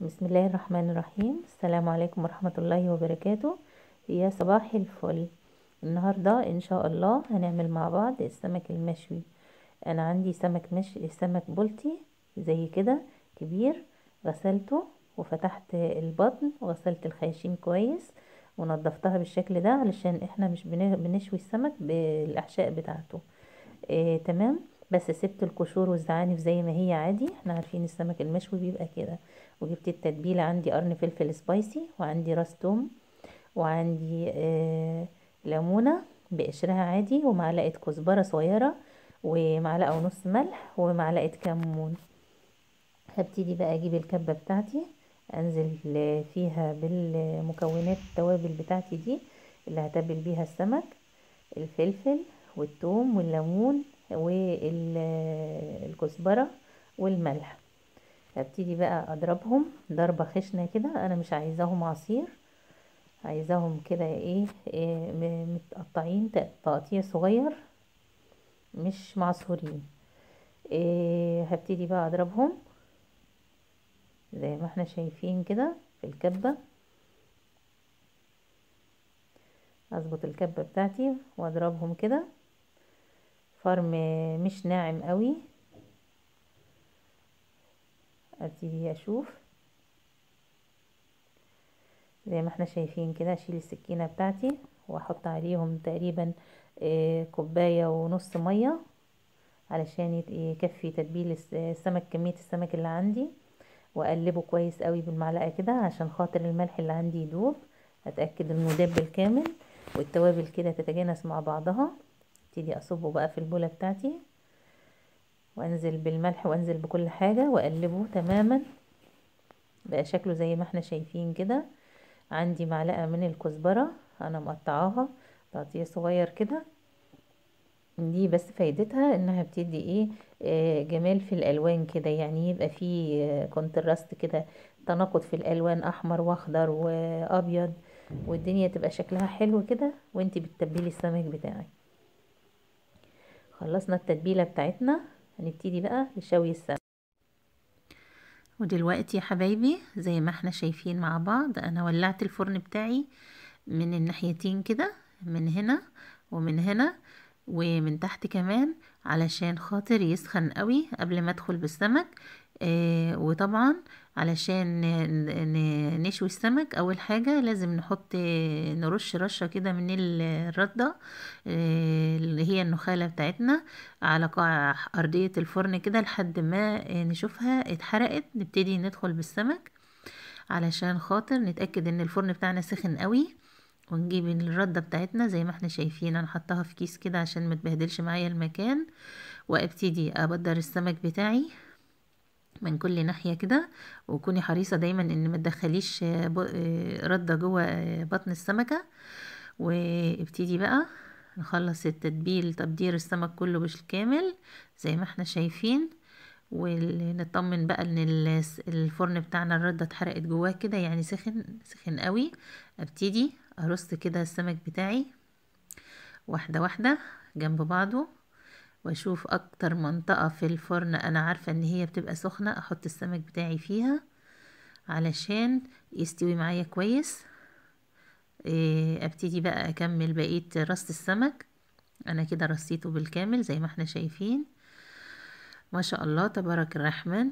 بسم الله الرحمن الرحيم السلام عليكم ورحمة الله وبركاته يا صباح الفل النهاردة ان شاء الله هنعمل مع بعض السمك المشوي انا عندي سمك مش سمك بلطي زي كده كبير غسلته وفتحت البطن وغسلت الخياشيم كويس ونضفتها بالشكل ده علشان احنا مش بنشوي السمك بالاحشاء بتاعته اه تمام بس سبت القشور والزعانف زي ما هي عادي احنا عارفين السمك المشوي بيبقى كده وجبت التتبيله عندي قرن فلفل سبايسي وعندي راس توم وعندي آه ليمونه بقشرها عادي ومعلقه كزبره صغيره ومعلقه ونص ملح ومعلقه كمون هبتدي بقى اجيب الكبه بتاعتي انزل فيها بالمكونات التوابل بتاعتي دي اللي هتبل بيها السمك الفلفل والثوم والليمون والكزبره والملح هبتدي بقى اضربهم ضربه خشنه كده انا مش عايزاهم عصير عايزاهم كده ايه, إيه متقطعين تقطيع صغير مش معصورين إيه هبتدي بقى اضربهم زي ما احنا شايفين كده في الكبه اظبط الكبه بتاعتي واضربهم كده فرم مش ناعم قوي ابتدي اشوف زي ما احنا شايفين كده اشيل السكينه بتاعتي واحط عليهم تقريبا آه، كوبايه ونص ميه علشان آه، يكفي تتبيل آه، السمك كميه السمك اللي عندي واقلبه كويس قوي بالمعلقه كده عشان خاطر الملح اللي عندي يدوب اتاكد انه داب بالكامل والتوابل كده تتجانس مع بعضها ابتدي اصبه بقى في البوله بتاعتي وانزل بالملح وانزل بكل حاجة واقلبه تماما بقى شكله زي ما احنا شايفين كده عندي معلقة من الكزبرة انا مقطعاها تقطيع صغير كده دي بس فايدتها انها بتدي ايه آه، جمال في الالوان كده يعني يبقى في كونتراست آه، كده تناقض في الالوان احمر واخضر وابيض والدنيا تبقى شكلها حلو كده وانتي بتتبلي السمك بتاعك خلصنا التتبيله بتاعتنا هنبتدي بقى بشوي السمك ودلوقتي يا حبايبي زي ما احنا شايفين مع بعض انا ولعت الفرن بتاعي من الناحيتين كده من هنا ومن هنا ومن تحت كمان علشان خاطر يسخن قوي قبل ما ادخل بالسمك آه وطبعا علشان نشوي السمك اول حاجة لازم نحط نرش رشة كده من الردة آه، اللي هي النخالة بتاعتنا على ارضية الفرن كده لحد ما نشوفها اتحرقت نبتدي ندخل بالسمك علشان خاطر نتأكد ان الفرن بتاعنا سخن قوي ونجيب الردة بتاعتنا زي ما احنا شايفين انا حطها في كيس كده عشان ما تبهدلش معايا المكان وابتدي ابدر السمك بتاعي من كل ناحيه كده وكوني حريصه دايما ان ما تدخليش رده جوه بطن السمكه وابتدي بقى نخلص التتبيل تبدير السمك كله بالكامل زي ما احنا شايفين ونطمن بقى ان الفرن بتاعنا الرده اتحرقت جواه كده يعني سخن سخن قوي ابتدي ارص كده السمك بتاعي واحده واحده جنب بعضه واشوف اكتر منطقة في الفرن انا عارفة ان هي بتبقى سخنة احط السمك بتاعي فيها علشان يستوي معايا كويس إيه، ابتدي بقى اكمل بقية رص السمك انا كده رصيته بالكامل زي ما احنا شايفين ما شاء الله تبارك الرحمن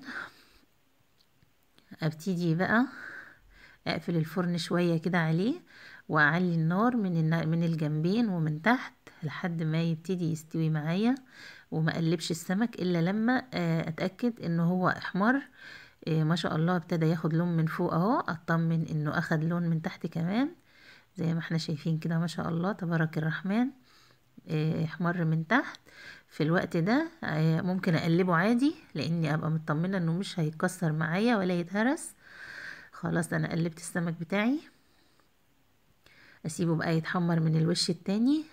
ابتدي بقى اقفل الفرن شوية كده عليه واعلي النار من من الجنبين ومن تحت لحد ما يبتدي يستوي معايا وما اقلبش السمك الا لما آه، اتاكد ان هو احمر آه، ما شاء الله ابتدى ياخد لون من فوق اهو اطمن انه اخد لون من تحت كمان زي ما احنا شايفين كده ما شاء الله تبارك الرحمن آه، احمر من تحت في الوقت ده ممكن اقلبه عادي لاني ابقى مطمنه انه مش هيتكسر معايا ولا يتهرس خلاص انا قلبت السمك بتاعي اسيبه بقى يتحمر من الوش التاني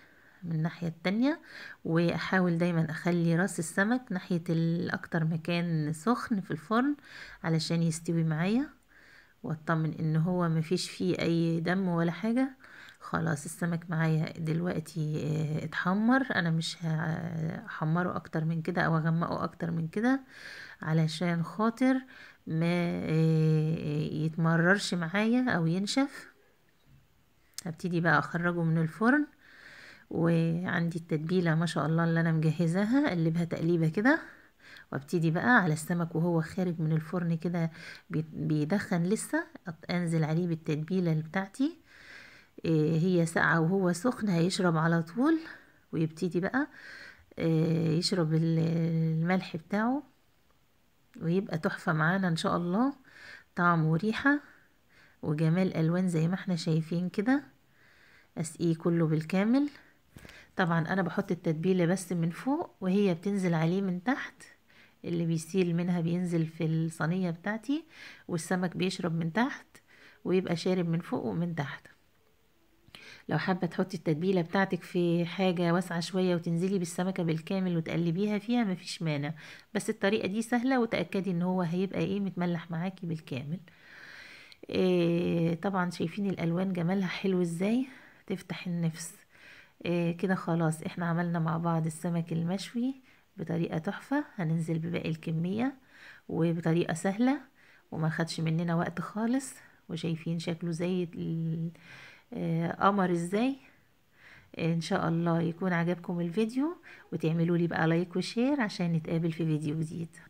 من الناحية التانية واحاول دايما اخلي راس السمك ناحية الاكتر مكان سخن في الفرن علشان يستوي معايا واطمن ان هو مفيش فيه اي دم ولا حاجة خلاص السمك معايا دلوقتي آه، اتحمر انا مش هحمره اكتر من كده او اغمقه اكتر من كده علشان خاطر ما آه، يتمررش معايا او ينشف هبتدي بقى اخرجه من الفرن وعندي التتبيله ما شاء الله اللي انا مجهزاها اقلبها تقليبه كده وابتدي بقى على السمك وهو خارج من الفرن كده بيدخن لسه انزل عليه بالتتبيله اللي بتاعتي آه، هي ساقعه وهو سخن هيشرب على طول ويبتدي بقى آه، يشرب الملح بتاعه ويبقى تحفه معانا ان شاء الله طعم وريحه وجمال الوان زي ما احنا شايفين كده اسقيه كله بالكامل طبعا انا بحط التتبيلة بس من فوق وهي بتنزل عليه من تحت اللي بيسيل منها بينزل في الصينية بتاعتي والسمك بيشرب من تحت ويبقى شارب من فوق ومن تحت لو حابة تحطي التتبيلة بتاعتك في حاجة واسعة شوية وتنزلي بالسمكة بالكامل وتقلبيها فيها مفيش مانع بس الطريقة دي سهلة وتأكدي ان هو هيبقى ايه متملح معاكي بالكامل إيه طبعا شايفين الالوان جمالها حلو ازاي تفتح النفس إيه، كده خلاص احنا عملنا مع بعض السمك المشوي بطريقة تحفة هننزل بباقي الكمية وبطريقة سهلة وما خدش مننا وقت خالص وشايفين شكله زي القمر آه، ازاي ان شاء الله يكون عجبكم الفيديو وتعملوا لي بقى لايك وشير عشان نتقابل في فيديو جديد